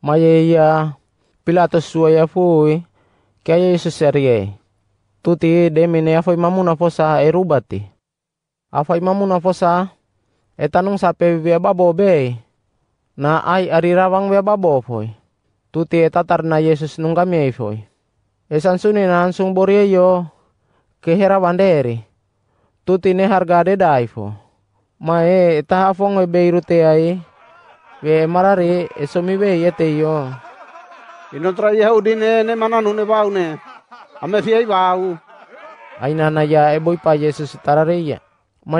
Mayaya pilatos suaya foi kaya isu serie. Tuti demine afoi mamuna fosa erubati. Afoi mamuna fosa etanong sa via babo be. Na ay arirawang via babo foi. Tuti etatar na Yesus nung kami foi. Esan sunin hansung boriyo kehera banderi. Tuti ne harga de daifo. Mae etahafong e beirute ay. Ve marare, eso mi veía ya te yo. Y no traía ya udine ne mananu ne baune. Ame fiai bau. Aina nana ya e eh, boy pa yesu sitarare pila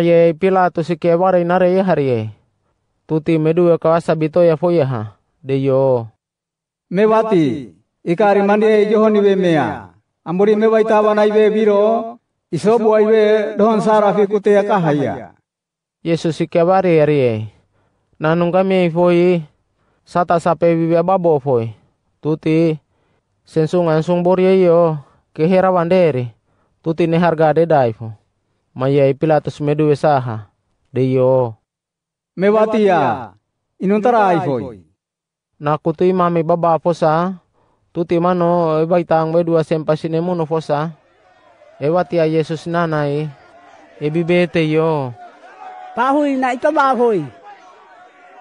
ya. eh, pilato si que bare eh, nare ya harie. Tuti medu ya kawasa bito ya foya ha. De yo. Mevati, ikari mande e johoni be mea. Amburi mewaita wanai be biro. Isobu aibe don sarafi kute ya kahaya. Yesus si que bare harie nanung kami foi sata sape bibi ababo foi tuti sensung ansung ye yo kehera banderi tuti ne harga de daifo mayai pilatus medu saha de yo mewatia ya, inuntara ifoi nakuti mami baba fosa tuti mano e baitang we dua sempasine mono fosa e watia yesus nanai e bibete yo pahui na ito bahoi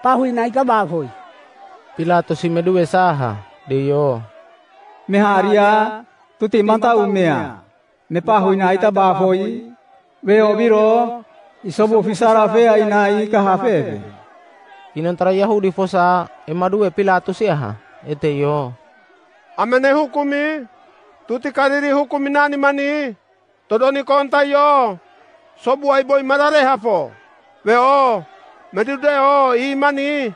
nai pahuinay kabahoy. Pilato si medue saha, diyo. Meharia, tuti manta umea. Mepahuinay tabahoy. Veo biro, isobu fisara fea inay kahafeve. Inantara Yahudi fosa, e madu emadue Pilato siaha, eteyo. Amene hukumi, tuti kariri hukumi nani mani. Todoni konta yo. Sobu ay boy marareha po. Veo, oh imani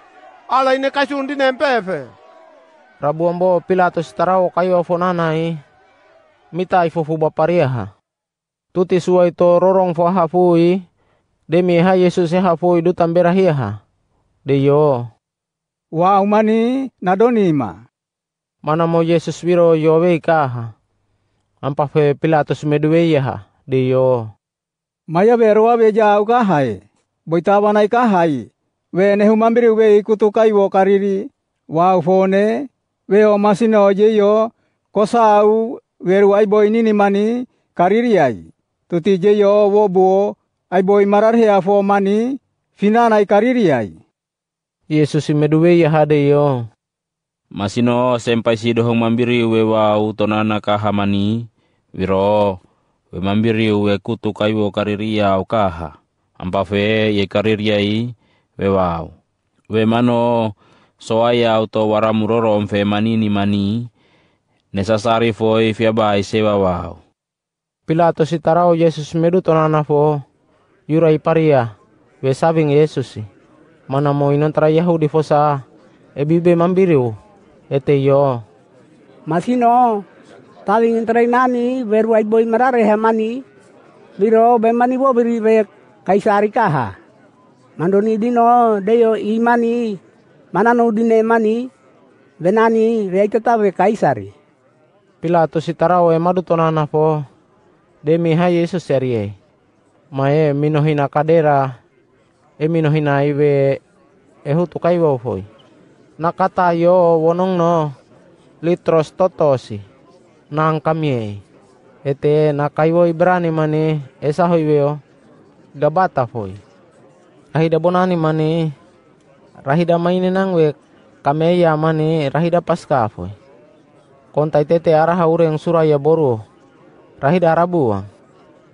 ala ine kasundi nempefe rabuombo tarau kayu afonana i. mita baparia ha. tuti suai to rorong fo hafui demi e ha yesus e hafui dutam berahiaha deyo wa umani mana mo yesus wiro yowe kaha ampa fe pilatos meduwe yaha deyo maya beroa beja hai boitaabanaika we wene humambiri we ikutuka iwokariri waufone we omasine ojeyo kosaau weru aiboininimani kaririai tutijeyo aibo aiboi mararheafo mani finanai kaririai yesus imeduwe yo. masino sempai sidohong mambiri we wau tonana kahamani wiro we mambiri we kutukai wo kaririau kaha ambafe ye karir yai we waw we mano soaya auto waramuroro mfe fe mani necessary fo ifia bai sewa waw Pilato si tarao Yesus medu nana fo yura iparia we sabing Yesus mana mo inon tra Yahudi fo sa e bibe mambiriu ete yo masino nani, beru mani beruai boy marare mani, biro bemani bo biri bek kay ha. Mandoni dino oh, deyo imani manano dine mani venani reito tawe kaisari. Pilato si tarao e eh, madutonana po demi ha Jesus serie. Eh. Mae eh, minohina kadera e minohina ibe ehutu kaibo foi. Nakatayo wonong no litros totosi nang kami ete nakaiwo ibrani mani esa hoyweo gabata foi rahida bonani mani rahida maini nangwe kameya mani rahida paska foi kontai tete arah ureng suraya boru rahida arabu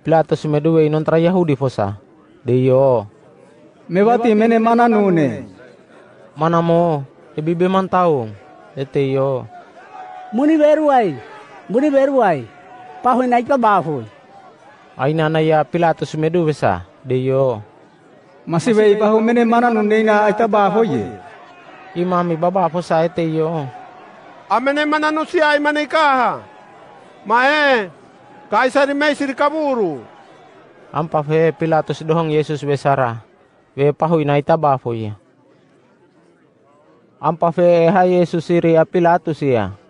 pilatus meduwe tra yahudi fosa deyo mewati mene mana nune mana mo ibibe tau. ete yo muni beruai, muni beruai. ai pahui naik pa bahui aina naya pilatus meduwe sa deyo masibe ipa humene mana nunina aitaba hoye imami baba po sa teyo amene mana nusi ay manikaha mae kaisari may sirkaburu ang pafe pilatos dohong yesus besara we pahoy na itaba ye. ang pafe ha yesus siri a pilatos iya